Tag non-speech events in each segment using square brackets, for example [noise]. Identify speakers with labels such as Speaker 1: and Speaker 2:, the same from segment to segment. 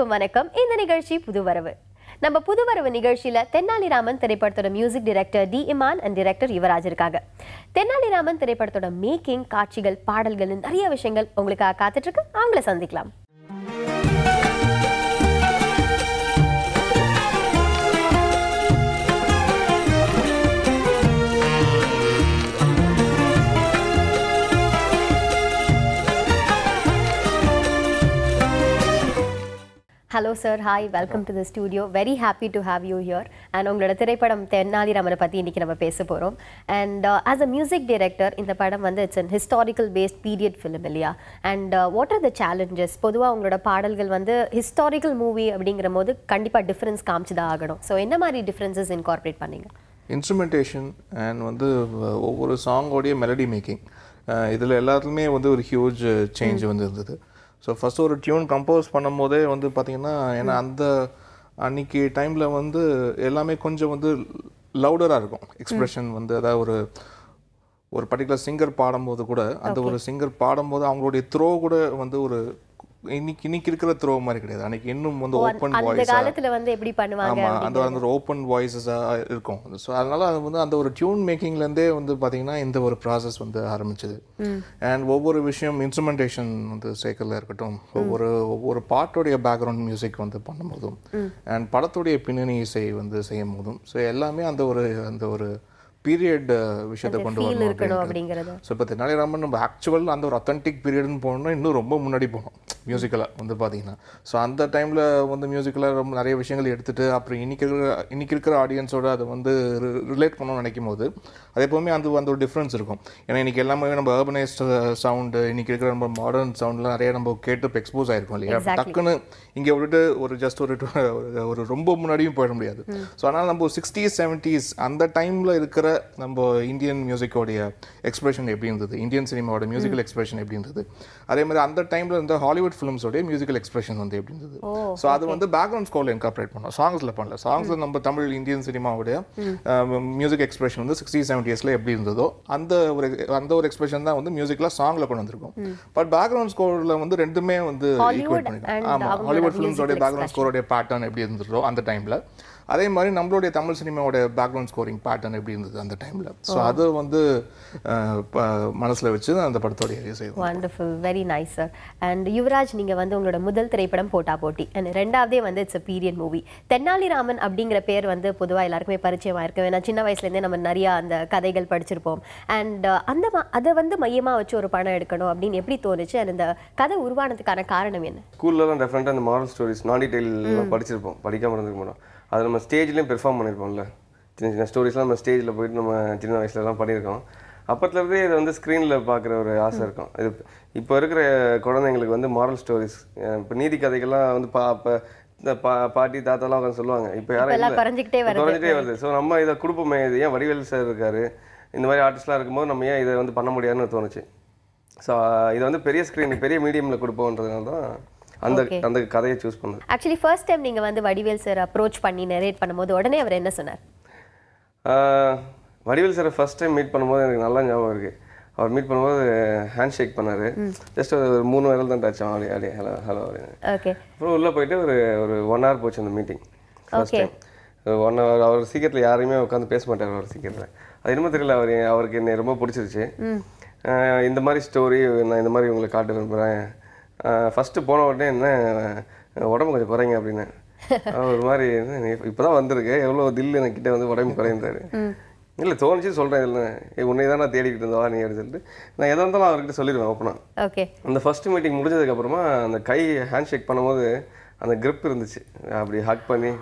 Speaker 1: அனைவருக்கும் வணக்கம் இந்த நிகழ்ச்சி புதுவரவு நம்ம புதுவரவு நிகழ்ச்சியில தென்னாலிராமன் திரைப்படத்தோட music director D Imman and director Yuvaraj இருக்காங்க தென்னாலிராமன் திரைப்படத்தோட மேக்கிங் காட்சிகள் பாடல்கள் நிறைய விஷயங்கள் உங்களுக்காக இருக்கு அவங்கள சந்திக்கலாம் hello sir hi welcome to the studio very happy to have you here and உங்களோட திரைப்படம் தென்னாலி பற்றி இன்றைக்கி நம்ம பேச போகிறோம் and as a music director இந்த படம் வந்து it's an historical based period film இல்லையா and what are the challenges பொதுவாக உங்களோட பாடல்கள் வந்து ஹிஸ்டாரிக்கல் மூவி அப்படிங்கிற போது கண்டிப்பாக டிஃப்ரென்ஸ் காமிச்சு தான் ஆகணும் ஸோ என்ன மாதிரி டிஃப்ரென்சஸ் இன்கார்பரேட் பண்ணீங்க
Speaker 2: இன்ஸ்ட்ருமெண்டேஷன் அண்ட் வந்து ஒவ்வொரு சாங்கோடைய மெலடி மேக்கிங் இதில் எல்லாத்துலேயுமே வந்து ஒரு ஹியூஜ் uh, சேஞ்ச் வந்து இருந்தது ஸோ ஃபஸ்ட்டு ஒரு டியூன் கம்போஸ் பண்ணும்போதே வந்து பார்த்திங்கன்னா ஏன்னா அந்த அன்னைக்கு டைமில் வந்து எல்லாமே கொஞ்சம் வந்து லவுடராக இருக்கும் எக்ஸ்ப்ரெஷன் வந்து அதாவது ஒரு ஒரு பர்டிகுலர் சிங்கர் பாடும்போது கூட அந்த ஒரு சிங்கர் பாடும்போது அவங்களுடைய த்ரோ கூட வந்து ஒரு இன்னைக்கு இன்னைக்கு இருக்கிற த்ரோ மாதிரி கிடையாது அன்னைக்கு இன்னும் வந்து ஓப்பன் வாய்ஸ் அந்த காலத்துல
Speaker 1: வந்து எப்படி பண்ணுவாங்க ஆமா அந்த
Speaker 2: அந்த ஓப்பன் வாய்ஸஸா இருக்கும் ஸோ அதனால அது வந்து அந்த ஒரு டியூன் மேக்கிங்ல இருந்தே வந்து பாத்தீங்கன்னா இந்த ஒரு ப்ராசஸ் வந்து ஆரம்பிச்சது அண்ட் ஒவ்வொரு விஷயம் இன்ஸ்ட்ருமெண்டேஷன் வந்து சேர்க்கல இருக்கட்டும் ஒவ்வொரு ஒவ்வொரு பாட்டோடைய பேக்ரவுண்ட் மியூசிக் வந்து பண்ணும்போதும் அண்ட் படத்துடைய பின்னணி இசை வந்து செய்யும் போதும் ஸோ எல்லாமே அந்த ஒரு அந்த ஒரு பீரியட் uh, விஷயத்தை கொண்டு வரணும் அப்படிங்கிறது ஸோ இப்போ தெனாலிராமன் நம்ம ஆக்சுவல் அந்த ஒரு அத்தன்டிக் பீரியட்னு போகணும்னா இன்னும் ரொம்ப முன்னாடி போகணும் மியூசிக்கலாக வந்து பார்த்தீங்கன்னா ஸோ அந்த டைமில் வந்து மியூசிக்கலாக ரொம்ப நிறைய விஷயங்கள் எடுத்துகிட்டு அப்புறம் இன்னைக்கு இருக்கிற இன்னைக்கு இருக்கிற ஆடியன்ஸோட அதை வந்து ரிலேட் பண்ணணும்னு நினைக்கும் போது அதே எப்போவுமே அந்த அந்த ஒரு டிஃப்ரென்ஸ் இருக்கும் ஏன்னா இன்றைக்கி எல்லாமே நம்ம அர்பனைஸ் சவுண்டு uh, uh, இன்னைக்கு இருக்கிற நம்ம மாடர்ன் சவுண்ட்லாம் நிறைய நம்ம கேட்டு இப்போ எக்ஸ்போஸ் ஆகிருக்கும் இல்லையா டக்குன்னு இங்கே விட்டுட்டு ஒரு ஜஸ்ட் [laughs] ஒரு ஒரு ரொம்ப முன்னாடியும் போயிட முடியாது ஸோ அதனால் நம்ம சிக்ஸ்டீஸ் செவன்ட்டீஸ் அந்த டைமில் இருக்கிற நம்ம இந்தியன் மியூசிக்கோடைய எக்ஸ்பிரஷன் எப்படி இருந்தது இந்தியன் சினிமாவோட மியூசிக்கல் எக்ஸ்பிரஷன் எப்படி இருந்தது அதே மாதிரி அந்த டைமில் இருந்த ஹாலிவுட் ஃபிலிம்ஸோடைய மியூசிக்கல் எக்ஸ்பிரஷன் வந்து எப்படி இருந்தது ஸோ அது வந்து பேக்ரவுண்ட் ஸ்கோரில் இன்கார்பரேட் பண்ணோம் சாங்ஸில் பண்ணல சாங்ஸில் நம்ம தமிழ் இந்தியன் சினிமாவுடைய மியூசிக் எக்ஸ்பிரஷன் வந்து சிக்ஸ்டி செவன்டி இயர்ஸில் எப்படி இருந்ததோ அந்த ஒரு அந்த ஒரு எக்ஸ்பிரஷன் தான் வந்து மியூசிக்கில் சாங்கில் கொண்டு வந்திருக்கும் பட் பேக்ரவுண்ட் ஸ்கோரில் வந்து ரெண்டுமே வந்து ஈக்குவேட் பண்ணிக்கலாம் ஆமாம் ஹாலிவுட் ஃபிலிம்ஸோடைய பேக்ரவுண்ட் ஸ்கோரோடைய பேட்டர்ன் எப்படி இருந்துருக்கோ அந்த டைமில் அதே மாதிரி நம்மளுடைய தமிழ் சினிமாவோட பேக்ரவுண்ட் ஸ்கோரிங் பேட்டர்ன் எப்படி இருந்தது அந்த டைமில் ஸோ oh. அது வந்து மனசில் வச்சு அந்த படத்தோடைய
Speaker 1: wonderful very nice sir and Yuvaraj நீங்கள் வந்து உங்களோட முதல் திரைப்படம் போட்டா போட்டி அண்ட் ரெண்டாவதே வந்து it's a period movie Tenaliraman அப்படிங்கிற பேர் வந்து பொதுவாக எல்லாருக்குமே பரிச்சயமாக இருக்கு ஏன்னா சின்ன வயசுலேருந்தே நம்ம நிறையா அந்த கதைகள் படிச்சிருப்போம் அண்ட் அந்த அதை வந்து மையமாக வச்சு ஒரு படம் எடுக்கணும் அப்படின்னு எப்படி தோணுச்சு அண்ட் இந்த கதை உருவானதுக்கான காரணம் என்ன
Speaker 3: ஸ்கூல்லலாம் டெஃபரெண்டாக அந்த மாரல் ஸ்டோரிஸ் நாடி டெய்ல் படிச்சிருப்போம் படிக்காமல் இருந்துக்க மாட்டோம் அது நம்ம ஸ்டேஜ்லேயும் பெர்ஃபார்ம் பண்ணியிருப்போம்ல சின்ன சின்ன ஸ்டோரிஸ்லாம் நம்ம ஸ்டேஜில் போயிட்டு நம்ம சின்ன வயசுலலாம் பண்ணியிருக்கோம் அப்பத்துலேருந்தே இதை வந்து ஸ்க்ரீனில் பார்க்குற ஒரு ஆசை இருக்கும் இது இப்போ இருக்கிற குழந்தைங்களுக்கு வந்து மாரல் ஸ்டோரிஸ் இப்போ நீதி கதைகள்லாம் வந்து பா இப்போ இந்த பா பாட்டி தாத்தாலாம் உட்காந்து சொல்லுவாங்க இப்போ யாரும் குறைஞ்சிக்கிட்டே வருது ஸோ நம்ம இதை கொடுப்போமே இது ஏன் வடிவேல் சார் இருக்காரு இந்த மாதிரி ஆர்டிஸ்ட்லாம் இருக்கும்போது நம்ம ஏன் இதை வந்து பண்ண முடியாதுன்னு தோணுச்சு ஸோ இதை வந்து பெரிய ஸ்க்ரீன் பெரிய மீடியமில் கொடுப்போன்றதுனால தான் அந்த அந்த கதையை சூஸ் பண்ணேன்
Speaker 1: ஆக்சுவலி ஃபர்ஸ்ட் டைம் நீங்கள் வந்து வடிவேல் சார் அப்ரோச் பண்ணி நரேட் பண்ணும்போது உடனே அவர் என்ன சொன்னார்
Speaker 3: Vadivel sir first time meet பண்ணும்போது எனக்கு நல்லா ஞாபகம் இருக்குது அவர் மீட் பண்ணும்போது ஹேண்ட் ஷேக் பண்ணார் ஜஸ்ட் ஒரு மூணு விரல் தான் டச் ஆகும் அப்படியே ஹலோ ஹலோ
Speaker 1: அப்படின்னு
Speaker 3: அப்புறம் உள்ளே போயிட்டு ஒரு ஒரு ஒன் ஹவர் போச்சு அந்த meeting first time one hour அவர் சீக்கிரத்தில் யாரையுமே உட்காந்து பேச மாட்டார் அவர் சீக்கிரத்தில் அது என்னமோ தெரியல அவர் அவருக்கு என்னை ரொம்ப பிடிச்சிருச்சு இந்த மாதிரி ஸ்டோரி நான் இந்த மாதிரி உங்களுக்கு காட்ட விரும்புகிறேன் ஃபஸ்ட்டு போன உடனே என்ன உடம்பு கொஞ்சம் குறைங்க அப்படின்னு ஒரு மாதிரி இப்போ தான் வந்திருக்கு எவ்வளோ தில்லு என்கிட்ட வந்து உடம்பு குறைந்தாரு இல்லை தோணுச்சு சொல்கிறேன் இல்லை உன்னை தான் நான் தேடிக்கிட்டு இருந்தவா நீ அப்படின்னு சொல்லிட்டு நான் எதாக இருந்தாலும் அவர்கிட்ட சொல்லிடுவேன் ஓப்பனாக ஓகே அந்த ஃபஸ்ட்டு மீட்டிங் முடிஞ்சதுக்கப்புறமா அந்த கை ஹேண்ட் ஷேக் பண்ணும்போது அந்த கிரிப் இருந்துச்சு அப்படி ஹக் பண்ணி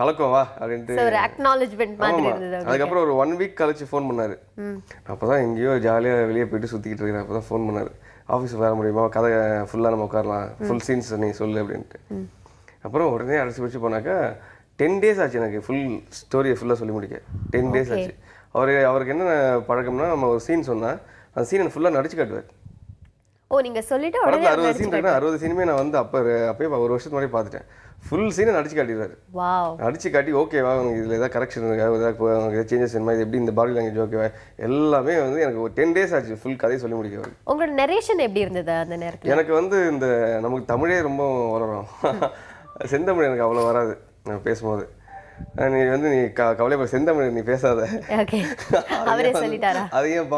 Speaker 3: கலக்கும் வா அப்படின்ட்டு அதுக்கப்புறம் ஒரு ஒன் வீக் கழிச்சு ஃபோன் பண்ணாரு அப்போதான் எங்கேயோ ஜாலியாக வெளியே போயிட்டு சுற்றிக்கிட்டு இருக்கிறேன் அப்போ தான் ஃபோன் பண்ணாரு ஆஃபீஸில் வர முடியுமா கதை ஃபுல்லாக நம்ம உட்காரலாம் ஃபுல் சீன்ஸ் நீ சொல்லு அப்படின்ட்டு அப்புறம் உடனே அடைச்சி பிடிச்சி போனாக்கா டென் டேஸ் ஆச்சு எனக்கு ஃபுல் ஸ்டோரியை ஃபுல்லாக சொல்லி முடிக்க டென் டேஸ் ஆச்சு அவர் அவருக்கு என்ன பழக்கம்னா நம்ம ஒரு சீன் சொன்னால் அந்த சீன் ஃபுல்லாக நடிச்சு காட்டுவார்
Speaker 1: ஓ நீங்கள் சொல்லிட்டு அறுபது சீன் இருக்குன்னா
Speaker 3: அறுபது சீனுமே நான் வந்து அப்போ அப்பயே ஒரு வருஷத்துக்கு முன்னாடி பார்த்துட்டேன் ஃபுல் சீனை நடிச்சு காட்டிடுவாரு நடிச்சு காட்டி ஓகேவா உனக்கு இதில் ஏதாவது கரெக்ஷன் இருக்கா ஏதாவது சேஞ்சஸ் வேணுமா இது எப்படி இந்த பாடி லாங்குவேஜ் ஓகேவா எல்லாமே வந்து எனக்கு ஒரு டென் டேஸ் ஆச்சு ஃபுல் கதையை சொல்லி முடிக்கவர்
Speaker 1: உங்களோட நரேஷன் எப்படி இருந்தது அந்த நேரத்தில்
Speaker 3: எனக்கு வந்து இந்த நமக்கு தமிழே ரொம்ப வளரும் [laughs] செந்தமிழ் எனக்கு அவ்வளோ வராது நான் பேசும்போது நீ வந்து நீ க கவலைப்பட செந்தமிழ் நீ பேசாத
Speaker 1: [laughs] அதையும்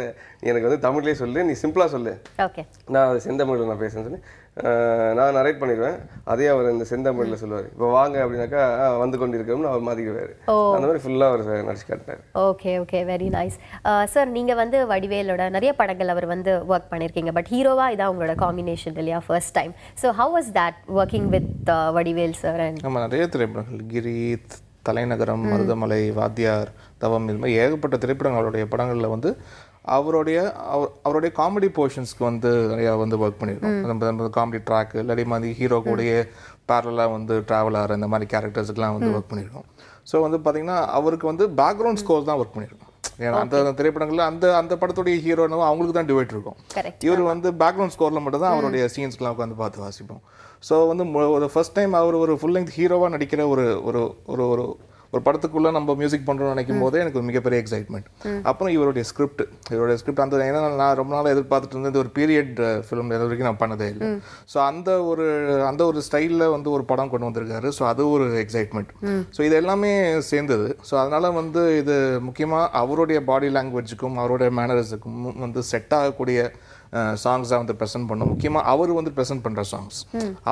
Speaker 3: நீ எனக்கு வந்து தமிழ்லேயே சொல்லு நீ சிம்பிளாக சொல்லு நான் செந்தமிழில் நான் பேசுன்னு சொல்லி நான் நரேட் பண்ணிடுவேன் அதே அவர் இந்த செந்தமிழில் சொல்லுவார் இப்போ வாங்க அப்படின்னாக்கா வந்து கொண்டிருக்கிறோம்னு அவர் மாதிரிடுவார் அந்த மாதிரி ஃபுல்லாக அவர் நடிச்சு காட்டினார்
Speaker 1: okay okay very nice sir நீங்கள் வந்து வடிவேலோட நிறைய படங்கள் அவர் வந்து ஒர்க் பண்ணியிருக்கீங்க பட் ஹீரோவாக இதான் உங்களோட காம்பினேஷன் இல்லையா first time so how was that working with Vadivel sir and
Speaker 2: ஆமாம் நிறைய திரைப்படங்கள் கிரி தலைநகரம் மருதமலை வாத்தியார் தவம் இது மாதிரி ஏகப்பட்ட திரைப்படங்களுடைய படங்களில் வந்து அவருடைய அவர் அவருடைய காமெடி போர்ஷன்ஸ்க்கு வந்து நிறையா வந்து ஒர்க் பண்ணியிருக்கோம் காமெடி ட்ராக் இல்லாட்டி மாதிரி ஹீரோ கூடிய பேரலாக வந்து ட்ராவல் ஆகிற இந்த மாதிரி கேரக்டர்ஸுக்கெலாம் வந்து ஒர்க் பண்ணியிருக்கோம் ஸோ வந்து பார்த்திங்கன்னா அவருக்கு வந்து பேக்ரவுண்ட் ஸ்கோர் தான் ஒர்க் பண்ணியிருக்கோம் ஏன்னா அந்த திரைப்படங்களில் அந்த அந்த படத்துடைய ஹீரோனும் அவங்களுக்கு தான் டிவைட் இருக்கும் இவர் வந்து பேக்ரவுண்ட் ஸ்கோரில் மட்டும்தான் அவருடைய சீன்ஸ்க்கெலாம் உட்காந்து பார்த்து வாசிப்போம் ஸோ வந்து ஒரு ஃபர்ஸ்ட் டைம் அவர் ஒரு ஃபுல் லெங்க் ஹீரோவாக நடிக்கிற ஒரு ஒரு ஒரு ஒரு படத்துக்குள்ளே நம்ம மியூசிக் பண்ணுறோம்னு நினைக்கும் போதே எனக்கு மிகப்பெரிய எக்ஸைட்மெண்ட் அப்புறம் இவருடைய ஸ்கிரிப்ட் இவருடைய ஸ்கிரிப்ட் அந்த ஏன்னா நான் ரொம்ப நாள் எதிர்பார்த்துட்டு இருந்தது ஒரு பீரியட் ஃபிலிம் இது வரைக்கும் நான் பண்ணதே இல்லை ஸோ அந்த ஒரு அந்த ஒரு ஸ்டைலில் வந்து ஒரு படம் கொண்டு வந்திருக்காரு ஸோ அது ஒரு எக்ஸைட்மெண்ட் ஸோ இது எல்லாமே சேர்ந்தது ஸோ அதனால் வந்து இது முக்கியமாக அவருடைய பாடி லாங்குவேஜுக்கும் அவருடைய மேனர்ஸுக்கும் வந்து செட் ஆகக்கூடிய சாங்ஸாக வந்து ப்ரெசென்ட் பண்ணும் முக்கியமாக அவர் வந்து ப்ரெசென்ட் பண்ணுற சாங்ஸ்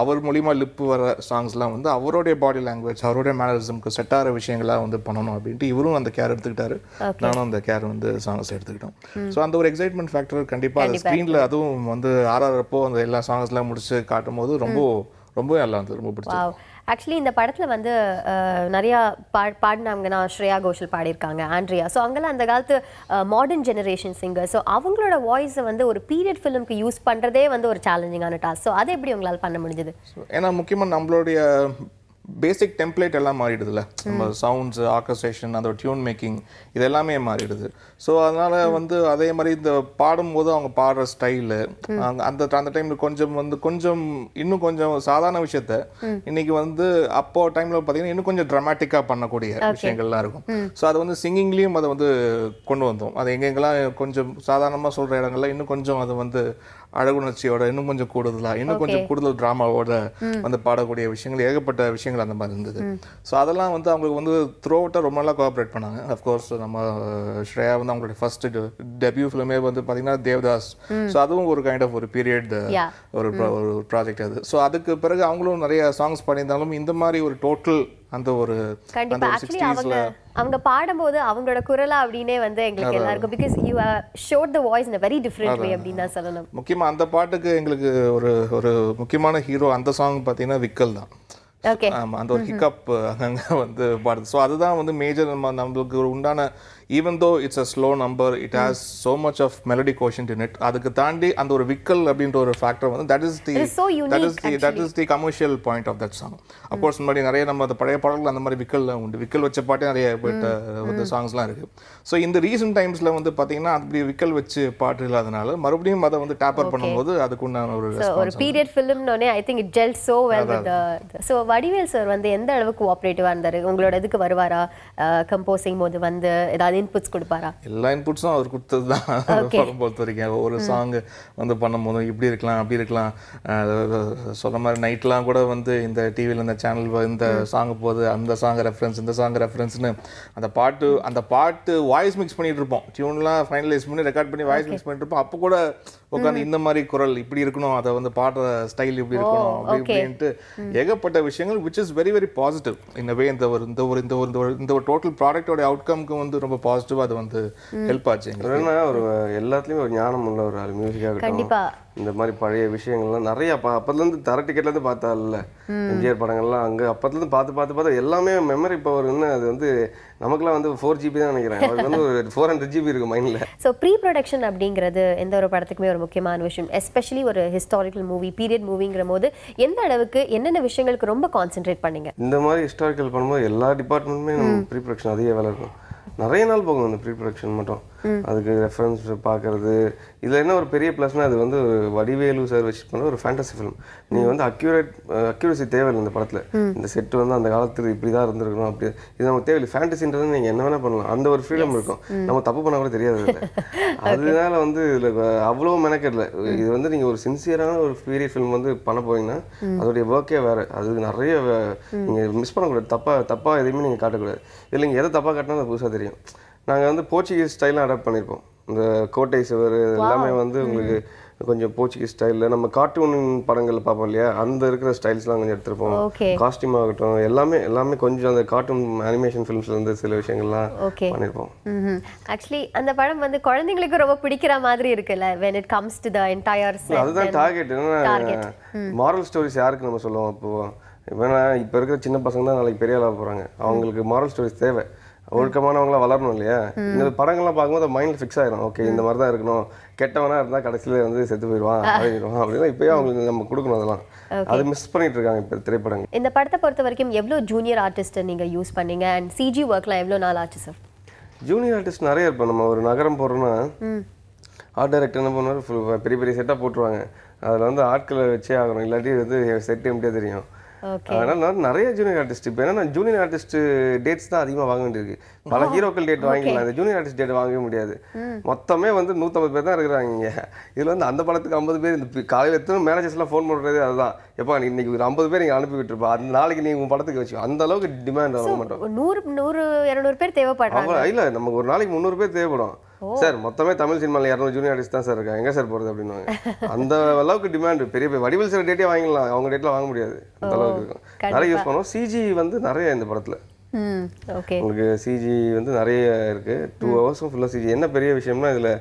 Speaker 2: அவர் மூலிமா லிப்பு வர சாங்ஸ்லாம் வந்து அவருடைய பாடி லாங்குவேஜ் அவருடைய மேனரிசம்க்கு செட் ஆகிற விஷயங்களாக வந்து பண்ணணும் அப்படின்ட்டு இவரும் அந்த கேர் எடுத்துக்கிட்டாரு நானும் அந்த கேர் வந்து சாங்ஸ் எடுத்துக்கிட்டோம் ஸோ அந்த ஒரு எக்ஸைட்மெண்ட் ஃபேக்டர் கண்டிப்பாக அந்த ஸ்க்ரீனில் அதுவும் வந்து ஆறாறப்போ அந்த எல்லா சாங்ஸ்லாம் முடிச்சு காட்டும் போது ரொம்ப ரொம்ப நல்லா இருந்தது ரொம்ப பிடிச்சது
Speaker 1: ஆக்சுவலி இந்த படத்தில் வந்து நிறையா பா பாடினாங்கன்னா ஸ்ரேயா கோஷல் பாடியிருக்காங்க ஆண்ட்ரியா ஸோ அங்கெல்லாம் அந்த காலத்து மாடர்ன் ஜெனரேஷன் சிங்கர் ஸோ அவங்களோட வாய்ஸை வந்து ஒரு பீரியட் ஃபிலிம்க்கு யூஸ் பண்ணுறதே வந்து ஒரு சேலஞ்சிங்கான டாஸ்க் ஸோ அதை எப்படி உங்களால் பண்ண முடிஞ்சது
Speaker 2: ஏன்னா முக்கியமாக நம்மளுடைய பேசிக் டெம்ப்ளேட் எல்லாம் மாறிடுதுல்ல நம்ம சவுண்ட்ஸ் ஆர்கஸ்ட்ரேஷன் அதோட டியூன் மேக்கிங் இது எல்லாமே மாறிடுது ஸோ அதனால் வந்து அதே மாதிரி இந்த பாடும் போது அவங்க பாடுற ஸ்டைலு அந்த அந்த டைமில் கொஞ்சம் வந்து கொஞ்சம் இன்னும் கொஞ்சம் சாதாரண விஷயத்த இன்னைக்கு வந்து அப்போ டைமில் பார்த்தீங்கன்னா இன்னும் கொஞ்சம் ட்ரமாட்டிக்கா பண்ணக்கூடிய விஷயங்கள்லாம் இருக்கும் ஸோ அது வந்து சிங்கிங்லேயும் அதை வந்து கொண்டு வந்தோம் அது எங்கெங்கெல்லாம் கொஞ்சம் சாதாரணமாக சொல்கிற இடங்கள்லாம் இன்னும் கொஞ்சம் அது வந்து அழகுணர்ச்சியோட இன்னும் கொஞ்சம் கூடுதலாக இன்னும் கொஞ்சம் கூடுதல் ட்ராமாவோட வந்து பாடக்கூடிய விஷயங்கள் ஏகப்பட்ட விஷயங்கள் விஷயங்கள் அந்த மாதிரி இருந்தது ஸோ அதெல்லாம் வந்து அவங்களுக்கு வந்து த்ரோ அவுட்டாக ரொம்ப நல்லா கோஆப்ரேட் பண்ணாங்க அஃப்கோர்ஸ் நம்ம ஸ்ரேயா வந்து அவங்களுடைய ஃபர்ஸ்ட் டெபியூ ஃபிலிமே வந்து பார்த்தீங்கன்னா தேவதாஸ் ஸோ அதுவும் ஒரு கைண்ட் ஆஃப் ஒரு பீரியட் ஒரு ப்ராஜெக்ட் அது ஸோ அதுக்கு பிறகு அவங்களும் நிறைய சாங்ஸ் பண்ணியிருந்தாலும் இந்த மாதிரி ஒரு டோட்டல் அந்த ஒரு அவங்க
Speaker 1: அவங்க பாடும்போது அவங்களோட குரலா அப்படின்னே வந்து எங்களுக்கு எல்லாருக்கும் because you shot the voice in a very different way அப்படினா
Speaker 2: முக்கியமா அந்த பாட்டுக்கு எங்களுக்கு ஒரு ஒரு முக்கியமான ஹீரோ அந்த சாங் பாத்தீங்கன்னா விக்கல் தான்
Speaker 1: ஆமாம் அந்த ஒரு ஹிக்கப்
Speaker 2: அங்கங்கே வந்து பாடுது ஸோ அதுதான் வந்து மேஜர் நம்ம நம்மளுக்கு ஒரு உண்டான even though it's a slow number it has so much of melody quotient in it அதுக்கு தாண்டி அந்த ஒரு விக்கல் அப்படின்ற ஒரு ஃபேக்டர் வந்து that is the that is the that is the commercial point of that song அப்போஸ் முன்னாடி நிறைய நம்ம அந்த பழைய பாடல்கள் அந்த மாதிரி விக்கல் உண்டு விக்கல் வச்ச பாட்டே நிறைய hmm. Hmm. வந்து சாங்ஸ்லாம் இருக்கு ஸோ இந்த ரீசெண்ட் டைம்ஸ்ல வந்து பார்த்தீங்கன்னா அப்படி விக்கல் வச்சு பாட்டு இல்லாதனால மறுபடியும் அதை வந்து டேப்பர் பண்ணும்போது அதுக்குண்டான ஒரு ஒரு
Speaker 1: period film I think it gel so well so Vadivel sir வந்து எந்த அளவுக்கு கோஆப்ரேட்டிவாக இருந்தார் உங்களோட இதுக்கு வருவாரா கம்போசிங் போது வந்து ஏதாவது ஏதாவது இன்புட்ஸ் கொடுப்பாரா
Speaker 2: எல்லா இன்புட்ஸும் அவர் கொடுத்தது தான் பொறுத்த [laughs] வரைக்கும் ஒரு சாங் வந்து பண்ணும்போதும் இப்படி இருக்கலாம் அப்படி இருக்கலாம் சொன்ன மாதிரி நைட்லாம் கூட வந்து இந்த டிவியில் இந்த சேனல் இந்த சாங் போகுது அந்த சாங் ரெஃபரன்ஸ் இந்த சாங் ரெஃபரன்ஸ்னு அந்த பாட்டு அந்த பாட்டு வாய்ஸ் மிக்ஸ் பண்ணிகிட்டு இருப்போம் டியூன்லாம் ஃபைனலைஸ் பண்ணி ரெக்கார்ட் பண்ணி வாய்ஸ் மிக்ஸ் பண்ணிட்டு இருப்போம் அப்போ கூட உட்காந்து இந்த மாதிரி குரல் இப்படி இருக்கணும் அதை வந்து பாடுற ஸ்டைல் இப்படி இருக்கணும் அப்படி இப்படின்ட்டு ஏகப்பட்ட விஷயங்கள் which is very very positive in a way way இந்த ஒரு இந்த ஒரு இந்த ஒரு இந்த ஒரு இந்த ஒரு டோட்டல் ப்ராடக்டோட அவுட்கம்க்கு வந்து ரொம்ப பாசிட்டிவாக அது வந்து ஹெல்ப் ஆச்சு என்ன ஒரு
Speaker 3: எல்லாத்துலேயும் ஒரு ஞானம் உள்ள ஒரு ஆள் மியூசிக்காக இந்த மாதிரி பழைய விஷயங்கள்லாம் நிறைய அப்போதுலேருந்து தர டிக்கெட்லேருந்து பார்த்தா இல்லை எம்ஜிஆர் படங்கள்லாம் அங்கே அப்போதுலேருந்து பார்த்து பார்த்து பார்த்து எல்லாமே மெமரி பவர் அது வந்து நமக்குலாம் வந்து ஃபோர் ஜிபி தான் நினைக்கிறேன் அவருக்கு வந்து ஒரு ஃபோர் ஹண்ட்ரட் ஜிபி இருக்கும் மைண்டில்
Speaker 1: ஸோ ப்ரீ ப்ரொடக்ஷன் அப்படிங்கிறது எந்த ஒரு படத்துக்குமே ஒரு முக்கியமான விஷயம் எஸ்பெஷலி ஒரு ஹிஸ்டாரிக்கல் மூவி பீரியட் மூவிங்கிற போது எந்த அளவுக்கு என்னென்ன விஷயங்களுக்கு ரொம்ப கான்சென்ட்ரேட் பண்ணீங்க
Speaker 3: இந்த மாதிரி ஹிஸ்டாரிக்கல் பண்ணும்போது எல்லா டிபார்ட்மெண்ட்டுமே ப்ரீ ப்ரொடக்ஷன் அதிக வேலை இருக்கும் நிறைய நாள் போகும் அந்த ப்ரீ ப்ரொடக்ஷன் மட்டும் அதுக்கு ரெஃபரன்ஸ் பார்க்கறது இதில் என்ன ஒரு பெரிய ப்ளஸ்னால் அது வந்து ஒரு வடிவேலு சார் வச்சு பண்ண ஒரு ஃபேண்டசி ஃபிலிம் நீ வந்து அக்யூரேட் அக்யூரசி தேவையில்லை இந்த படத்தில் இந்த செட்டு வந்து அந்த காலத்தில் இப்படி தான் இருந்திருக்கணும் அப்படி இது நமக்கு தேவையில்லை ஃபேண்டசின்றது நீங்கள் என்ன வேணால் பண்ணலாம் அந்த ஒரு ஃப்ரீடம் இருக்கும் நம்ம தப்பு பண்ண கூட தெரியாது [laughs] அதனால வந்து இதில் அவ்வளோ மெனக்கெடல இது வந்து நீங்கள் ஒரு சின்சியரான ஒரு பீரிய ஃபிலிம் வந்து பண்ண போகிறீங்கன்னா அதோடைய ஒர்க்கே வேறு அது நிறைய நீங்கள் மிஸ் பண்ணக்கூடாது தப்பாக தப்பாக எதையுமே நீங்கள் காட்டக்கூடாது இல்லை நீங்கள் எதை தப்பாக காட்டினா அது புதுசாக தெரியும் நாங்கள் வந்து போர்ச்சுகீஸ் ஸ்டைலாக அடாப்ட் பண்ணியிருப்போம் இந்த கோட்டை சுவர் எல்லாமே வந்து உங்களுக்கு கொஞ்சம் போர்ச்சுகீஸ் ஸ்டைலில் நம்ம கார்ட்டூன் படங்கள் பார்ப்போம் இல்லையா அந்த இருக்கிற ஸ்டைல்ஸ்லாம் கொஞ்சம் எடுத்திருப்போம் காஸ்டியூம் ஆகட்டும் எல்லாமே எல்லாமே கொஞ்சம் அந்த கார்ட்டூன் அனிமேஷன் ஃபிலிம்ஸ்லேருந்து சில விஷயங்கள்லாம் பண்ணியிருப்போம்
Speaker 1: ஆக்சுவலி அந்த படம் வந்து குழந்தைங்களுக்கு ரொம்ப பிடிக்கிற மாதிரி இருக்குல்ல when it comes to the entire அதுதான்
Speaker 3: டார்கெட் என்னன்னா மாரல் ஸ்டோரிஸ் யாருக்கு நம்ம சொல்லுவோம் அப்போ வேணா இப்போ இருக்கிற சின்ன பசங்க தான் நாளைக்கு பெரிய அளவு போகிறாங்க அவங்களுக்கு மாரல் ஸ்டோரிஸ் தேவை ஒழுக்கமானவங்களாம் வளரணும் இல்லையா இந்த படங்கள்லாம் பார்க்கும்போது மைண்ட் ஃபிக்ஸ் ஆயிரும் ஓகே இந்த மாதிரி தான் இருக்கணும் கெட்டவனா இருந்தால் கடைசியில் வந்து செத்து போயிடுவான் அப்படின்னு அப்படின்னா இப்பயே அவங்களுக்கு நம்ம கொடுக்கணும் அதெல்லாம் அது மிஸ் பண்ணிட்டு இருக்காங்க இப்போ திரைப்படங்கள்
Speaker 1: இந்த படத்தை பொறுத்த வரைக்கும் எவ்வளோ ஜூனியர் ஆர்டிஸ்ட் நீங்கள் யூஸ் பண்ணீங்க அண்ட் சிஜி ஒர்க்லாம் எவ்வளோ நாள் ஆச்சு சார்
Speaker 3: ஜூனியர் ஆர்டிஸ்ட் நிறைய இருப்போம் நம்ம ஒரு நகரம் போறோம்னா ஆர்ட் டைரக்டர் என்ன பண்ணுவார் பெரிய பெரிய செட்டாக போட்டுருவாங்க அதில் வந்து ஆட்களை வச்சே ஆகணும் இல்லாட்டி வந்து செட்டு எப்படியே தெரியும் அதனால் நான் நிறைய ஜூனியர் ஆர்டிஸ்ட் இப்போ ஏன்னா ஜூனியர் ஆர்டிஸ்ட் டேட்ஸ் தான் அதிகமாக வாங்க வேண்டியிருக்கு பல ஹீரோக்கள் [laughs] டேட் வாங்கிக்கலாம் இந்த ஜூனியர் ஆர்டிஸ்ட் டேட் வாங்கவே முடியாது மொத்தமே வந்து நூற்றம்பது பேர் தான் இருக்கிறாங்க இங்கே இதில் வந்து அந்த படத்துக்கு ஐம்பது பேர் இந்த காலையில் எத்தனை மேனேஜர்ஸ்லாம் ஃபோன் பண்ணுறது அதுதான் எப்போ இன்னைக்கு ஒரு ஐம்பது பேர் நீங்கள் அனுப்பி விட்டுருப்பா அந்த நாளைக்கு நீங்கள் உங்கள் படத்துக்கு வச்சு அந்த அளவுக்கு டிமாண்ட் வர மாட்டோம்
Speaker 1: நூறு நூறு இரநூறு பேர் தேவைப்படுறாங்க இல்லை
Speaker 3: நமக்கு ஒரு நாளைக்கு முந்நூறு பேர் தேவைப்படும் சார் மொத்தமே தமிழ் சினிமாவில் இரநூறு ஜூனியர் ஆர்டிஸ்ட் தான் சார் இருக்காங்க எங்கே சார் போகிறது அப்படின்னு அந்த அளவுக்கு டிமாண்ட் பெரிய பெரிய வடிவில் சார் டேட்டே வாங்கிடலாம் அவங்க டேட்டில் வாங்க முடியாது அந்த அளவுக்கு இருக்கும் நிறைய யூஸ் பண்ணுவோம் சிஜி வந்து நிறைய இந்த படத்தில் உங்களுக்கு சிஜி வந்து நிறைய இருக்குது டூ ஹவர்ஸும் ஃபுல்லாக சிஜி என்ன பெரிய விஷயம்னா இதில்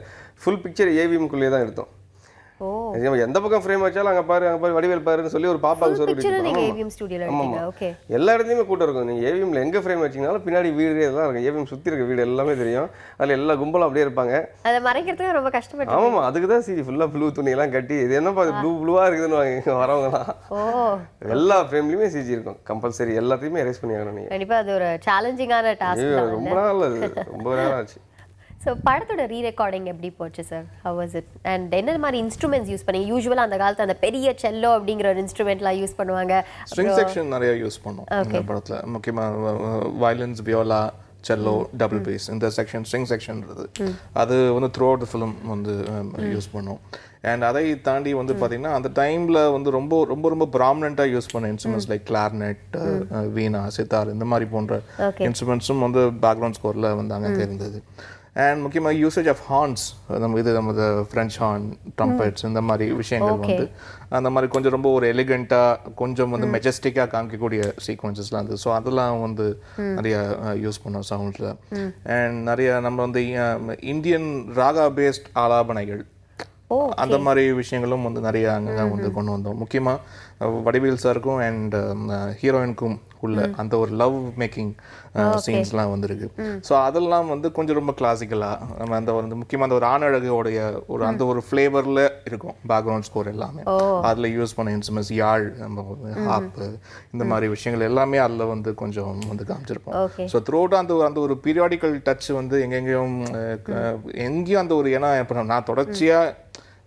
Speaker 3: ஃபுல் பிக்சர் ஏவிஎம்குள்ளேயே தான் எடுத்தோம் எந்த பக்கம் ஃப்ரேம் வச்சாலும் அங்க பாரு அங்க பாரு வடிவேல் பாருன்னு சொல்லி ஒரு பாப்பாக்கு சொல்லி எல்லா இடத்துலயுமே கூட்டம் இருக்கும் நீங்க ஏவிஎம்ல எங்க ஃப்ரேம் வச்சீங்கனாலும் பின்னாடி வீடு இதெல்லாம் இருக்கும் ஏவிஎம் சுத்தி இருக்க வீடு எல்லாமே தெரியும் அதுல எல்லா கும்பலும் அப்படியே இருப்பாங்க
Speaker 1: அதை மறைக்கிறதுக்கு ரொம்ப கஷ்டப்பட்டு ஆமா
Speaker 3: அதுக்கு தான் சரி ஃபுல்லா ப்ளூ துணி எல்லாம் கட்டி இது என்னப்பா ப்ளூ ப்ளூவா இருக்குதுன்னு வரவங்கலாம் எல்லா ஃப்ரேம்லயுமே சிஜி இருக்கும் கம்பல்சரி எல்லாத்தையுமே எரேஸ் பண்ணி ஆகணும் நீங்க
Speaker 1: கண்டிப்பா அது ஒரு சேலஞ்சிங்கான டாஸ்க் ரொம்ப நாள் ரொம்ப நேரம் ஆச்சு ஸோ படத்தோட ரீ ரெக்கார்டிங் எப்படி போச்சு sir how was it and என்ன மாதிரி இன்ஸ்ட்ருமெண்ட்ஸ் யூஸ் பண்ணி யூஸ்வலாக அந்த காலத்தில் அந்த பெரிய செல்லோ அப்படிங்கிற ஒரு இன்ஸ்ட்ருமெண்ட்லாம் யூஸ் பண்ணுவாங்க ஸ்ட்ரிங் செக்ஷன்
Speaker 2: நிறைய யூஸ் பண்ணும் இந்த படத்தில் முக்கியமாக violins viola cello double bass இந்த செக்ஷன் ஸ்ட்ரிங் செக்ஷன்ன்றது அது வந்து த்ரூ அவுட் ஃபிலிம் வந்து யூஸ் um, பண்ணும் அண்ட் அதை தாண்டி வந்து பார்த்தீங்கன்னா அந்த டைமில் வந்து ரொம்ப ரொம்ப ரொம்ப ப்ராமினெண்ட்டாக யூஸ் பண்ண instruments like clarinet veena sitar இந்த மாதிரி போன்ற இன்ஸ்ட்ருமெண்ட்ஸும் வந்து பேக்ரவுண்ட் ஸ்கோரில் வந்து அங்கே தெரிந்தது அண்ட் முக்கியமாக யூசேஜ் ஆஃப் ஹார்ன்ஸ் நம்ம இது நம்ம ஃப்ரெஞ்ச் ஹார்ன் ட்ரம்பெட்ஸ் இந்த மாதிரி விஷயங்கள் வந்து அந்த மாதிரி கொஞ்சம் ரொம்ப ஒரு எலிகெண்ட்டாக கொஞ்சம் வந்து மெஜஸ்டிக்காக காமிக்கக்கூடிய சீக்வன்சஸ்லாம் இருந்தது ஸோ அதெல்லாம் வந்து நிறையா யூஸ் பண்ணோம் சவுண்ட்ஸில் அண்ட் நிறையா நம்ம வந்து இந்தியன் ராகா பேஸ்ட் ஆலாபனைகள் அந்த மாதிரி விஷயங்களும் வந்து நிறைய அங்கே வந்து கொண்டு வந்தோம் முக்கியமாக வடிவேல் சாருக்கும் அண்ட் ஹீரோயினுக்கும் உள்ள அந்த ஒரு லவ் மேக்கிங் சீன்ஸ்லாம் வந்துருக்கு ஸோ அதெல்லாம் வந்து கொஞ்சம் ரொம்ப கிளாசிக்கலாக நம்ம அந்த ஒரு முக்கியமாக அந்த ஒரு ஆணழகோடைய ஒரு அந்த ஒரு ஃப்ளேவரில் இருக்கும் பேக்ரவுண்ட் ஸ்கோர் எல்லாமே அதில் யூஸ் பண்ண இன்ஸ்ட்ருமெண்ட்ஸ் யாழ் நம்ம ஹாப்பு இந்த மாதிரி விஷயங்கள் எல்லாமே அதில் வந்து கொஞ்சம் வந்து காமிச்சிருப்போம் ஸோ த்ரூட் அந்த அந்த ஒரு பீரியாடிக்கல் டச் வந்து எங்கெங்கேயும் எங்கேயும் அந்த ஒரு ஏன்னா நான் தொடர்ச்சியாக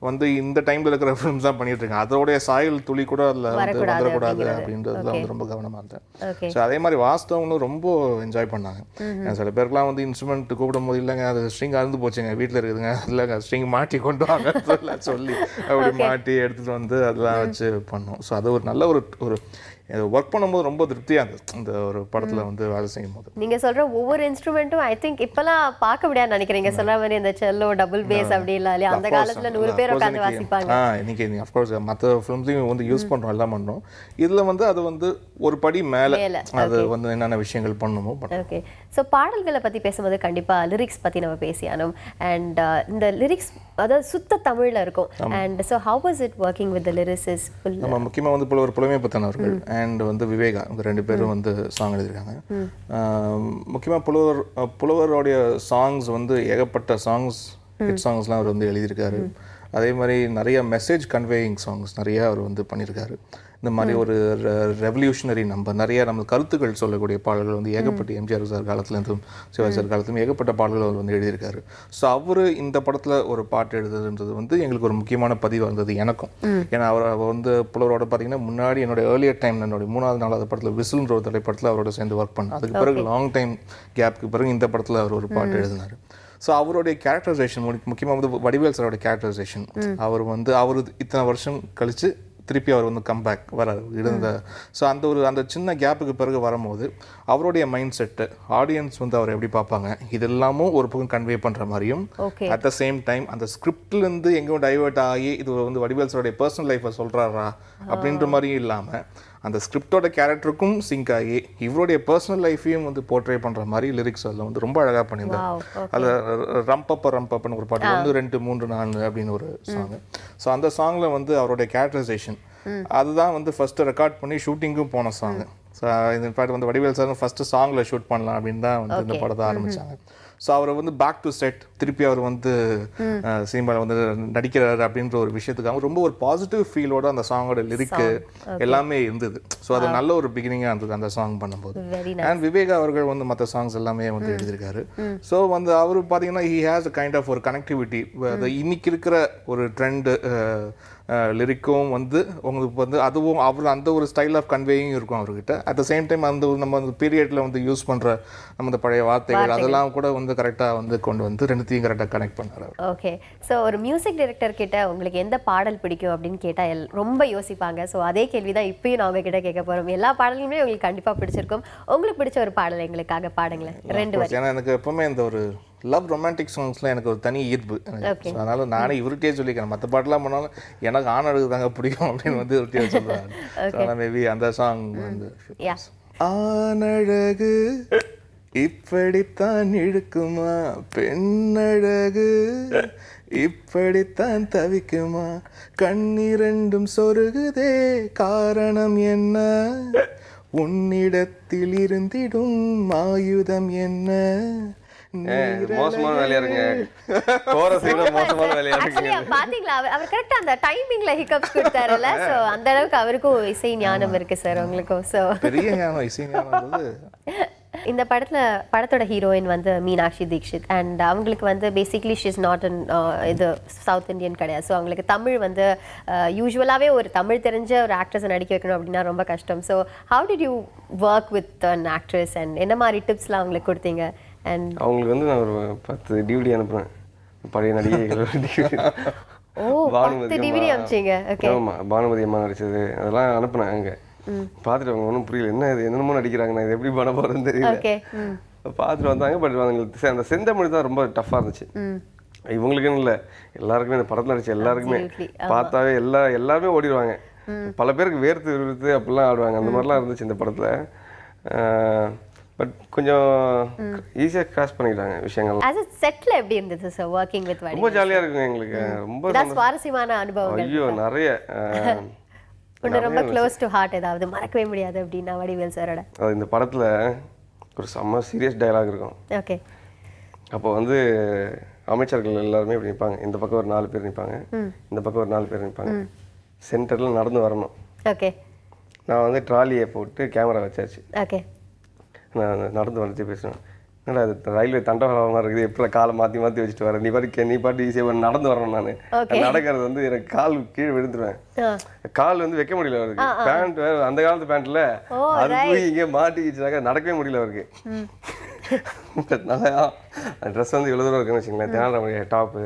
Speaker 2: வந்து இந்த டைமில் இருக்கிற ஃபிலிம்ஸ் தான் பண்ணிட்டு இருக்காங்க அதோடைய சாயல் துளி கூட அதில் வந்து வந்துடக்கூடாது அப்படின்றது வந்து ரொம்ப கவனமாக இருந்தேன் ஸோ அதே மாதிரி வாஸ்தவங்களும் ரொம்ப என்ஜாய் பண்ணாங்க சில பேருக்குலாம் வந்து இன்ஸ்ட்ருமெண்ட் கூப்பிடும் போது இல்லைங்க அது ஸ்ட்ரிங் அறுந்து போச்சுங்க வீட்டில் இருக்குதுங்க இல்லைங்க ஸ்ட்ரிங் மாட்டி கொண்டு வாங்க [laughs] சொல்லி அப்படி மாட்டி எடுத்துகிட்டு வந்து அதெல்லாம் வச்சு பண்ணோம் ஸோ அது ஒரு நல்ல ஒரு ஒரு ஒர்க் பண்ணும்போது ரொம்ப திருப்தியாக இருந்தது இந்த ஒரு படத்தில் வந்து வேலை செய்யும் போது
Speaker 1: நீங்கள் சொல்கிற ஒவ்வொரு இன்ஸ்ட்ருமெண்ட்டும் ஐ திங்க் இப்பெல்லாம் பார்க்க முடியாது நினைக்கிறீங்க சொல்கிற மாதிரி இந்த செல்லோ டபுள் பேஸ் அப்படி இல்லையா அந்த காலத்தில் நூறு பேர் உட்காந்து வாசிப்பாங்க
Speaker 2: இன்னைக்கு இன்றைக்கி அஃப்கோர்ஸ் மற்ற ஃபிலிம்ஸையும் வந்து யூஸ் பண்ணுறோம் எல்லாம் பண்ணுறோம் இதில் வந்து அது வந்து ஒரு படி மேலே அது வந்து என்னென்ன விஷயங்கள் பண்ணணுமோ
Speaker 1: ஓகே ஸோ பாடல்களை பற்றி பேசும்போது கண்டிப்பாக லிரிக்ஸ் பற்றி நம்ம பேசியானோம் அண்ட் uh, இந்த லிரிக்ஸ் அதாவது சுத்த தமிழில் இருக்கும் and so how is it working with lyrics நம்ம
Speaker 2: முக்கியமாக வந்து புலவர் புலமையை பற்றினவர்கள் அண்ட் வந்து விவேகா இந்த ரெண்டு பேரும் வந்து சாங் எழுதியிருக்காங்க முக்கியமாக புலவர் புலவருடைய சாங்ஸ் வந்து ஏகப்பட்ட சாங்ஸ் ஹிட் சாங்ஸ்லாம் அவர் வந்து எழுதியிருக்காரு அதே மாதிரி நிறைய மெசேஜ் கன்வேயிங் சாங்ஸ் நிறைய அவர் வந்து பண்ணியிருக்காரு இந்த மாதிரி ஒரு ரெவல்யூஷனரி நம்பர் நிறைய நம்ம கருத்துக்கள் சொல்லக்கூடிய பாடல்கள் வந்து ஏகப்பட்ட எம்ஜிஆர் சார் காலத்துலேருந்தும் சிவாஜி சார் காலத்துலேயும் ஏகப்பட்ட பாடல்கள் அவர் வந்து எழுதியிருக்காரு ஸோ அவர் இந்த படத்தில் ஒரு பாட்டு எழுதுன்றது வந்து எங்களுக்கு ஒரு முக்கியமான பதிவு வந்தது எனக்கும் ஏன்னா அவர் வந்து புலவரோட பார்த்தீங்கன்னா முன்னாடி என்னோட ஏர்லியர் டைம் என்னுடைய மூணாவது நாலாவது படத்தில் விசில்ன்ற ஒரு திரைப்படத்தில் அவரோட சேர்ந்து ஒர்க் பண்ண அதுக்கு பிறகு லாங் டைம் கேப்க்கு பிறகு இந்த படத்தில் அவர் ஒரு பாட்டு எழுதினார் ஸோ அவருடைய கேரக்டரைசேஷன் முக்கியமாக வந்து வடிவேல் சாரோட கேரக்டரைசேஷன் அவர் வந்து அவர் இத்தனை வருஷம் கழித்து திருப்பி அவர் வந்து கம்பேக் வராரு இருந்த ஸோ அந்த ஒரு அந்த சின்ன கேப்புக்கு பிறகு வரும்போது அவருடைய மைண்ட் செட்டு ஆடியன்ஸ் வந்து அவர் எப்படி பார்ப்பாங்க இதெல்லாமும் ஒரு பக்கம் கன்வே பண்ணுற மாதிரியும் அட் த சேம் டைம் அந்த ஸ்கிரிப்ட்லேருந்து எங்கேயும் டைவெர்ட் ஆகி இது வந்து வடிவேல் சாருடைய பர்சனல் லைஃப்பை சொல்கிறாரா அப்படின்ற மாதிரியும் இல்லாமல் அந்த ஸ்கிரிப்டோட கேரக்டருக்கும் சிங்க் ஆகி இவருடைய பர்சனல் லைஃப்பையும் வந்து போர்ட்ரே பண்ணுற மாதிரி லிரிக்ஸ் அதில் வந்து ரொம்ப அழகாக பண்ணியிருந்தாங்க அதில் ரம்பப்ப ரம்பப்பன்னு ஒரு பாட்டு ஒன்று ரெண்டு மூன்று நாலு அப்படின்னு ஒரு சாங் ஸோ அந்த சாங்கில் வந்து அவருடைய கேரக்டரைசேஷன் அதுதான் வந்து ஃபர்ஸ்ட் ரெக்கார்ட் பண்ணி ஷூட்டிங்கும் போன சாங் ஸோ இந்த பாட்டு வந்து வடிவேல் சார் ஃபர்ஸ்ட் சாங்கில் ஷூட் பண்ணலாம் அப்படின்னு தான் வந்து இந்த படத்தை ஆரம்பித்தாங்க ஸோ அவரை வந்து பேக் டு செட் திருப்பி அவர் வந்து சினிமாவில் வந்து நடிக்கிறார் அப்படின்ற ஒரு விஷயத்துக்காக ரொம்ப ஒரு பாசிட்டிவ் ஃபீலோட அந்த சாங்கோட லிரிக்கு எல்லாமே இருந்தது ஸோ அது நல்ல ஒரு பிகினிங்காக இருந்தது அந்த சாங் பண்ணும்போது அண்ட் விவேக் அவர்கள் வந்து மற்ற சாங்ஸ் எல்லாமே வந்து எழுதியிருக்காரு ஸோ வந்து அவர் பார்த்தீங்கன்னா ஹி ஹேஸ் கைண்ட் ஆஃப் ஒரு கனெக்டிவிட்டி இன்னைக்கு இருக்கிற ஒரு ட்ரெண்டு லிரிக்கும் வந்து உங்களுக்கு வந்து அதுவும் அவர் அந்த ஒரு ஸ்டைல் ஆஃப் கன்வேயும் இருக்கும் அவர்கிட்ட அட் த சேம் டைம் அந்த நம்ம அந்த பீரியடில் வந்து யூஸ் பண்ணுற நம்ம பழைய வார்த்தைகள் அதெல்லாம் கூட வந்து கரெக்டாக வந்து கொண்டு வந்து ரெண்டுத்தையும் கரெக்டாக கனெக்ட் பண்ணுறாரு
Speaker 1: ஓகே ஸோ ஒரு மியூசிக் டைரக்டர் கிட்ட உங்களுக்கு எந்த பாடல் பிடிக்கும் அப்படின்னு கேட்டால் ரொம்ப யோசிப்பாங்க ஸோ அதே கேள்வி தான் இப்பயும் நான் உங்ககிட்ட கேட்க போகிறோம் எல்லா பாடலுமே உங்களுக்கு கண்டிப்பாக பிடிச்சிருக்கும் உங்களுக்கு பிடிச்ச ஒரு பாடல் எங்களுக்காக பாடுங்களேன் ரெண்டு
Speaker 2: ஏன்னா எனக்கு எப்பவுமே இந்த ஒரு லவ் ரொமான்டிக் சாங்ஸ்லாம் எனக்கு ஒரு தனி ஈர்ப்பு எனக்கு அதனால நானே இவர்கிட்டே சொல்லிக்கிறேன் மற்ற பாட்டுலாம் பண்ணாலும் எனக்கு ஆண் அழகு தாங்க பிடிக்கும் அப்படின்னு வந்து இவர்கிட்டே சொல்லுவாங்க மேபி அந்த சாங் mm. வந்து ஆனழகு இப்படித்தான் இழுக்குமா பெண்ணழகு இப்படித்தான் தவிக்குமா கண்ணிரண்டும் சொருகுதே காரணம் என்ன உன்னிடத்தில் இருந்திடும் ஆயுதம் என்ன மோசமான வேலையா இருங்க மோசமான வேலையா
Speaker 1: இருக்கு பாத்தீங்களா அவர் கரெக்டா அந்த டைமிங்ல ஹிக்கப்ஸ் கொடுத்தாருல சோ அந்த அளவுக்கு அவருக்கும் இசை ஞானம் இருக்கு சார் உங்களுக்கும் சோ
Speaker 2: பெரிய ஞானம் இசை ஞானம் [laughs]
Speaker 1: இந்த படத்துல படத்தோட ஹீரோயின் வந்து மீனாட்சி தீக்ஷித் அண்ட் அவங்களுக்கு வந்து பேசிக்லி ஷீஸ் நாட் அன் இது சவுத் இந்தியன் கிடையாது ஸோ அவங்களுக்கு தமிழ் வந்து யூஸ்வலாகவே uh, ஒரு தமிழ் தெரிஞ்ச ஒரு ஆக்ட்ரஸை நடிக்க வைக்கணும் அப்படின்னா ரொம்ப கஷ்டம் so how did you work with an actress and என்ன மாதிரி டிப்ஸ்லாம் அவங்களுக்கு கொடுத்தீங்க அண்ட்
Speaker 3: அவங்களுக்கு வந்து நான் ஒரு பத்து டிவிடி அனுப்புகிறேன் பழைய நடிகைகள் டிவிடி [laughs]
Speaker 1: ஓ பத்து டிவிடி அனுப்பிச்சிங்க ஓகே ஆமாம்
Speaker 3: பானுமதி அம்மா நடிச்சது அதெல்லாம் அனுப்புனேன் அங்கே பார்த்துட்டு அவங்க ஒன்றும் புரியல என்ன இது என்னமோ நடிக்கிறாங்க நான் இது எப்படி பண்ண போகிறேன்னு தெரியல பார்த்துட்டு வந்தாங்க பட் அவங்களுக்கு அந்த செந்தமிழ் தான் ரொம்ப டஃப்பாக இருந்துச்சு இவங்களுக்குன்னு இல்லை எல்லாருக்குமே இந்த படத்தில் நடிச்ச எல்லாருக்குமே பார்த்தாவே எல்லா எல்லாருமே ஓடிடுவாங்க பல பேருக்கு வேர்த்து விழுத்து அப்படிலாம் ஆடுவாங்க அந்த மாதிரிலாம் இருந்துச்சு இந்த படத்தில் பட் கொஞ்சம் ஈஸியாக கிராஸ் பண்ணிட்டாங்க விஷயங்கள் ஆஸ்
Speaker 1: இட் செட்ல எப்படி இருந்தது சார் ஒர்க்கிங் வித் வடி ரொம்ப ஜாலியாக
Speaker 3: இருக்கும் எங்களுக்கு ரொம்ப
Speaker 1: சுவாரஸ்யமான அனுபவம்
Speaker 3: ஐயோ நிறைய [laughs]
Speaker 1: உன்னை ரொம்ப க்ளோஸ் டு ஹார்ட் ஏதாவது மறக்கவே முடியாது அப்படின்னா வடிவேல் சாரோட
Speaker 3: இந்த படத்தில் ஒரு செம்ம சீரியஸ் டயலாக் இருக்கும் ஓகே அப்போ வந்து அமைச்சர்கள் எல்லாருமே இப்படி நிற்பாங்க இந்த பக்கம் ஒரு நாலு பேர் நிற்பாங்க இந்த பக்கம் ஒரு நாலு பேர் நிற்பாங்க சென்டரில் நடந்து வரணும் ஓகே நான் வந்து ட்ராலியை போட்டு கேமரா வச்சாச்சு ஓகே நான் நடந்து வந்துட்டு பேசுவேன் என்னடா ரயில்வே தண்டவாளமாக இருக்குது எப்படி காலை மாற்றி மாற்றி வச்சுட்டு வரேன் நீ பாட்டு நீ பாட்டு ஈஸியாக நடந்து வரணும் நான் நடக்கிறது வந்து எனக்கு கால் கீழே விழுந்துருவேன் கால் வந்து வைக்க முடியல அவருக்கு பேண்ட் வேறு அந்த காலத்து பேண்ட்டில் அது போய் இங்கே மாட்டிக்கிச்சாக்க நடக்கவே முடியல அவருக்கு நல்லா ட்ரெஸ் வந்து இவ்வளோ இருக்குன்னு வச்சுங்களேன் தினாரமுடைய டாப்பு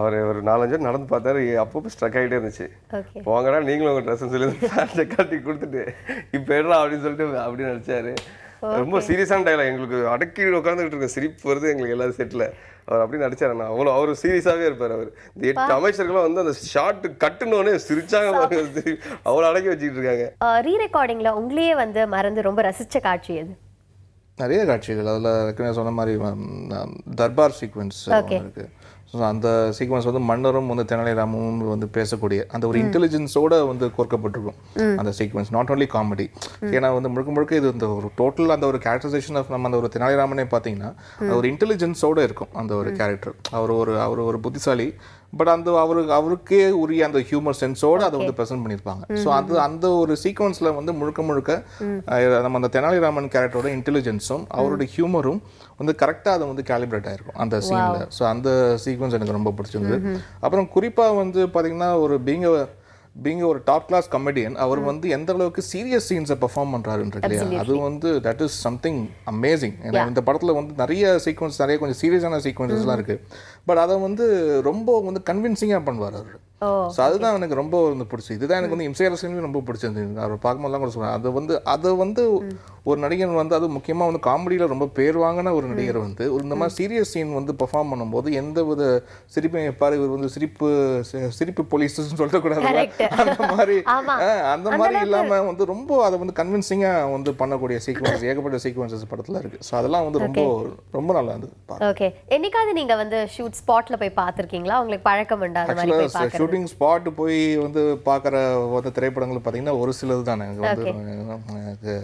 Speaker 3: அவர் ஒரு நாலஞ்சு நடந்து பார்த்தாரு அப்பப்போ ஸ்ட்ரக் ஆகிட்டே இருந்துச்சு போங்கடா நீங்களும் உங்கள் ட்ரெஸ்ஸுன்னு சொல்லி [laughs] காட்டி கட்டி கொடுத்துட்டு இப்போ அப்படின்னு சொல்லிட்டு அப்படின்னு நினச்சாரு ரொம்ப சீரியஸான டைலாக் எங்களுக்கு அடக்கி உட்காந்துக்கிட்டு இருக்க சிரிப்பு வருது எங்களுக்கு எல்லாரும் செட்டில் அவர் அப்படி நடிச்சார் நான் அவ்வளோ அவர் சீரியஸாகவே இருப்பார் அவர் இந்த எட்டு அமைச்சர்களும் வந்து அந்த ஷார்ட் கட்டுனோடனே சிரிச்சாங்க அவ்வளோ அடக்கி வச்சுக்கிட்டு இருக்காங்க
Speaker 1: ரீ ரெக்கார்டிங்கில் உங்களையே வந்து மறந்து ரொம்ப ரசித்த காட்சி அது
Speaker 3: நிறைய
Speaker 2: காட்சிகள் அதில் சொன்ன மாதிரி தர்பார் சீக்வன்ஸ் இருக்குது ஸோ அந்த சீக்வன்ஸ் வந்து மன்னரும் வந்து தெனாலிராமும் வந்து பேசக்கூடிய அந்த ஒரு இன்டெலிஜென்ஸோட வந்து கோர்க்கப்பட்டிருக்கும் அந்த சீக்வன்ஸ் நாட் ஓன்லி காமெடி ஏன்னா வந்து முழுக்க முழுக்க இது இந்த ஒரு டோட்டல் அந்த ஒரு கேரக்டரைசேஷன் ஆஃப் நம்ம அந்த ஒரு தெனாலிராமனே பார்த்தீங்கன்னா ஒரு இன்டெலிஜென்ஸோட இருக்கும் அந்த ஒரு கேரக்டர் அவர் ஒரு அவர் ஒரு புத்திசாலி பட் அந்த அவருக்கு அவருக்கே உரிய அந்த ஹியூமர் சென்ஸோடு அதை வந்து ப்ரெசென்ட் பண்ணியிருப்பாங்க ஸோ அது அந்த ஒரு சீக்வன்ஸில் வந்து முழுக்க முழுக்க நம்ம அந்த தெனாலிராமன் கேரக்டரோட இன்டெலிஜென்ஸும் அவரோட ஹியூமரும் வந்து கரெக்டாக அதை வந்து கேலிப்ரேட் ஆகிருக்கும் அந்த சீனில் ஸோ அந்த சீக்வன்ஸ் எனக்கு ரொம்ப பிடிச்சிருந்தது அப்புறம் குறிப்பாக வந்து பார்த்திங்கன்னா ஒரு பீங்க பீங் ஒரு டாப் கிளாஸ் கமெடியன் அவர் வந்து எந்த அளவுக்கு சீரியஸ் சீன்ஸை பெர்ஃபார்ம் பண்ணுறாருன்ற இல்லையா அது வந்து தட் இஸ் சம்திங் அமேசிங் ஏன்னா இந்த படத்தில் வந்து நிறைய சீக்வன்ஸ் நிறைய கொஞ்சம் சீரியஸான சீக்வன்சஸ்லாம் இருக்குது பட் அதை வந்து ரொம்ப வந்து கன்வின்சிங்காக பண்ணுவார் அவர் ஸோ அதுதான் எனக்கு ரொம்ப வந்து பிடிச்சி இதுதான் எனக்கு வந்து இம்சையரசனையும் ரொம்ப பிடிச்சிருந்தது அவர் பார்க்கும்போதெல்லாம் கூட சொல்கிறேன் அது வந்து அது வந்து ஒரு நடிகர் வந்து அது முக்கியமாக வந்து காமெடியில் ரொம்ப பேர் வாங்கின ஒரு நடிகர் வந்து ஒரு இந்த மாதிரி சீரியஸ் சீன் வந்து பெர்ஃபார்ம் பண்ணும்போது எந்த வித சிரிப்பையும் எப்பாரு இவர் வந்து சிரிப்பு சிரிப்பு போலீஸ்ன்னு சொல்லக்கூடாது அந்த மாதிரி
Speaker 1: அந்த மாதிரி இல்லாமல்
Speaker 2: வந்து ரொம்ப அதை வந்து கன்வின்சிங்காக வந்து பண்ணக்கூடிய சீக்வன்ஸ் ஏகப்பட்ட சீக்வன்சஸ் படத்தில் இருக்குது ஸோ அதெல்லாம் வந்து ரொம்ப ரொம்ப நல்லா இருந்தது
Speaker 1: ஓகே என்னைக்காவது நீங்கள் வந்து ஷூட் ஸ்பாட்டில் போய் பார்த்துருக்கீங்களா உங்களுக்கு பழக்கம் உண்டா
Speaker 2: ஷூட்டிங் ஸ்பாட் போய் வந்து பார்க்குற வந்து திரைப்படங்கள் பார்த்தீங்கன்னா ஒரு சிலது தானே எனக்கு வந்து எனக்கு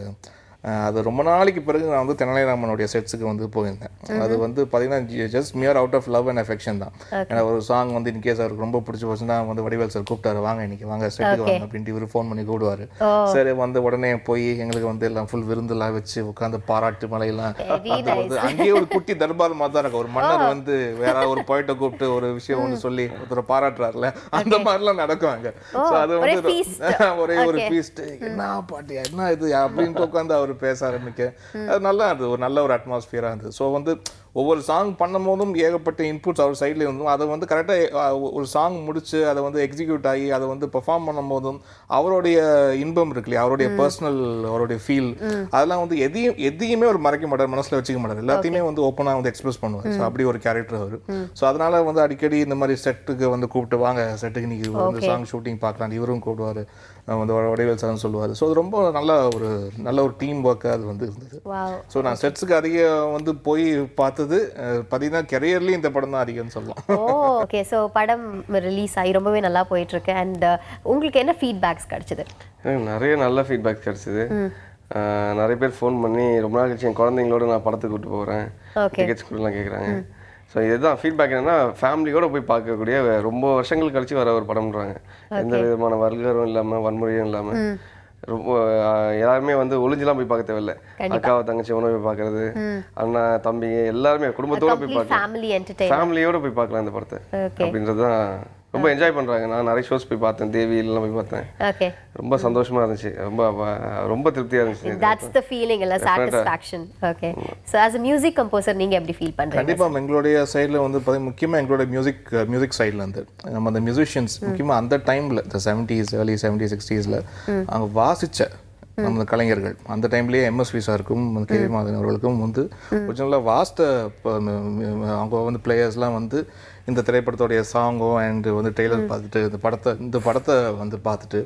Speaker 2: அது ரொம்ப நாளைக்கு பிறகு நான் வந்து தெனாலிராமனுடைய செட்ஸுக்கு வந்து போயிருந்தேன் அது வந்து பார்த்தீங்கன்னா just mere out of love and affection தான் ஏன்னா ஒரு சாங் வந்து இன்கேஸ் அவருக்கு ரொம்ப பிடிச்சி போச்சுன்னா வந்து வடிவேல் சார் கூப்பிட்டாரு வாங்க இன்னைக்கு வாங்க செட்டுக்கு வாங்க அப்படின்ட்டு இவர் ஃபோன் பண்ணி கூடுவார் சரி வந்து உடனே போய் எங்களுக்கு வந்து எல்லாம் ஃபுல் விருந்துலாம் வச்சு உட்காந்து பாராட்டு மலையெல்லாம் அது வந்து அங்கேயே ஒரு குட்டி தர்பார் மாதிரி தான் இருக்கும் ஒரு மன்னர் வந்து வேற ஒரு போயிட்ட கூப்பிட்டு ஒரு விஷயம் ஒன்று சொல்லி ஒருத்தர் பாராட்டுறாருல அந்த மாதிரிலாம் நடக்கும் அங்கே ஸோ அது வந்து [laughs] ஒரே ஒரு ஃபீஸ்ட் என்ன பாட்டியா என்ன இது அப்படின்ட்டு உட்காந்து அவர் அவர் பேச ஆரம்பிக்க அது நல்லா இருந்தது ஒரு நல்ல ஒரு அட்மாஸ்பியராக இருந்தது ஸோ வந்து ஒவ்வொரு சாங் பண்ணும் போதும் ஏகப்பட்ட இன்புட்ஸ் அவர் சைடில் இருந்தும் அதை வந்து கரெக்டாக ஒரு சாங் முடித்து அதை வந்து எக்ஸிக்யூட் ஆகி அதை வந்து பெர்ஃபார்ம் பண்ணும் போதும் அவருடைய இன்பம் இருக்கு இல்லையா அவருடைய பர்சனல் அவருடைய ஃபீல் அதெல்லாம் வந்து எதையும் எதையுமே ஒரு மறைக்க மாட்டார் மனசில் வச்சுக்க மாட்டார் எல்லாத்தையுமே வந்து ஓப்பனாக வந்து எக்ஸ்பிரஸ் பண்ணுவார் ஸோ அப்படி ஒரு கேரக்டர் அவர் ஸோ அதனால் வந்து அடிக்கடி இந்த மாதிரி செட்டுக்கு வந்து கூப்பிட்டு வாங்க செட்டுக்கு இன்னைக்கு வந்து சாங் ஷூட்டிங் பார்க்கலாம் இவரும் கூப்பிடுவார் வந்து வடிவேல் சார் சொல்லுவார் ஸோ அது ரொம்ப நல்ல ஒரு நல்ல ஒரு டீம் ஒர்க்காக அது வந்து இருந்தது ஸோ நான் செட்ஸுக்கு அதிக வந்து போய் பார்த்து அடுத்தது பார்த்தீங்கன்னா கெரியர்லேயும் இந்த படம் தான் அதிகம்னு சொல்லலாம்
Speaker 1: ஓகே ஸோ படம் ரிலீஸ் ஆகி ரொம்பவே நல்லா போயிட்டுருக்கு அண்ட் உங்களுக்கு என்ன ஃபீட்பேக்ஸ் கிடச்சிது
Speaker 3: நிறைய நல்ல ஃபீட்பேக்ஸ் கிடச்சிது நிறைய பேர் ஃபோன் பண்ணி ரொம்ப நாள் கழிச்சு என் குழந்தைங்களோட நான் படத்துக்கு கூட்டு போகிறேன் டிக்கெட்ஸ் கூடலாம் கேட்குறாங்க ஸோ இதுதான் ஃபீட்பேக் என்னன்னா ஃபேமிலியோட போய் பார்க்கக்கூடிய ரொம்ப வருஷங்கள் கழிச்சு வர ஒரு படம்ன்றாங்க எந்த விதமான வல்கரும் இல்லாமல் வன்முறையும் இல்லாமல் ரொம்ப எல்லாருமே வந்து ஒளிஞ்சுலாம் போய் பார்க்க தேவையில்ல அக்காவை தங்கச்சி உணவு போய் பார்க்கறது அண்ணா தம்பி எல்லாருமே குடும்பத்தோட போய்
Speaker 1: பார்க்கலாம்
Speaker 3: ஃபேமிலியோட போய் பார்க்கலாம் அந்த படத்தை அப்படின்றது தான் ரொம்ப என்ஜாய் பண்றாங்க நான் நிறைய ஷோஸ் போய் பார்த்தேன் தேவி எல்லாம் போய் பார்த்தேன்
Speaker 1: ஓகே ரொம்ப சந்தோஷமா
Speaker 3: இருந்துச்சு ரொம்ப ரொம்ப திருப்தியா இருந்துச்சு தட்ஸ்
Speaker 1: தி ஃபீலிங் இல்ல satisfaction okay so as a music composer நீங்க எப்படி ஃபீல் பண்றீங்க கண்டிப்பா
Speaker 2: எங்களுடைய சைடுல வந்து பாத்தீங்க முக்கியமா எங்களுடைய மியூзик மியூзик சைடுல இருந்து நம்ம அந்த மியூசிஷியன்ஸ் முக்கியமா அந்த டைம்ல தி 70ஸ் early 70s 60ஸ்ல அவங்க வாசிச்ச நம்ம கலைஞர்கள் அந்த டைம்லயே எம்எஸ்வி சாருக்கும் கே வி மாதன் அவர்களுக்கும் வந்து ஒரிஜினலாக வாஸ்த அவங்க வந்து பிளேயர்ஸ்லாம் வந்து இந்த திரைப்படத்தோடைய சாங்கோ அண்டு வந்து டெய்லர் பார்த்துட்டு இந்த படத்தை இந்த படத்தை வந்து பார்த்துட்டு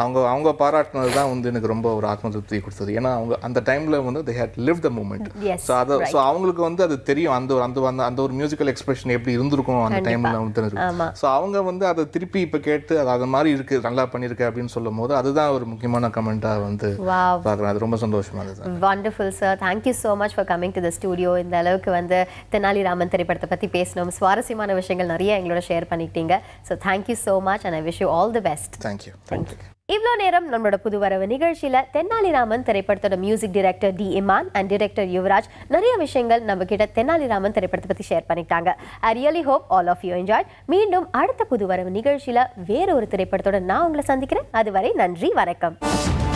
Speaker 2: அவங்க அவங்க பாராட்டினது தான் வந்து எனக்கு ரொம்ப ஒரு ஆத்ம திருப்தி கொடுத்தது ஏன்னா அவங்க அந்த டைமில் வந்து they had live the moment so அதை ஸோ அவங்களுக்கு வந்து அது தெரியும் அந்த ஒரு அந்த அந்த அந்த ஒரு மியூசிக்கல் எக்ஸ்பிரஷன் எப்படி இருந்திருக்கும் அந்த டைமில் வந்து ஸோ அவங்க வந்து அதை திருப்பி இப்போ கேட்டு அது அது மாதிரி இருக்குது நல்லா பண்ணியிருக்கு அப்படின்னு சொல்லும் போது அதுதான் ஒரு முக்கியமான கமெண்ட்டாக வந்து பார்க்குறேன் அது ரொம்ப சந்தோஷமாக இருந்தது
Speaker 1: wonderful sir thank you so much for coming to the studio இந்த அளவுக்கு வந்து தெனாலிராமன் திரைப்படத்தை பற்றி பேசணும் சுவாரஸ்யமான விஷயங்கள் நிறைய எங்களோட ஷேர் பண்ணிட்டீங்க so thank you so much and I wish you all the best thank you thank you இவ்வளோ நேரம் நம்மளோட புதுவரவு நிகழ்ச்சியில் தென்னாலிராமன் திரைப்படத்தோட music director D Imman and director Yuvaraj நிறைய விஷயங்கள் நம்ம கிட்ட தென்னாலிராமன் திரைப்படத்தை பற்றி ஷேர் பண்ணிட்டாங்க I really hope all of you enjoy மீண்டும் அடுத்த புதுவரவு நிகழ்ச்சியில் வேற ஒரு திரைப்படத்தோட நான் உங்களை சந்திக்கிறேன் அதுவரை நன்றி வணக்கம்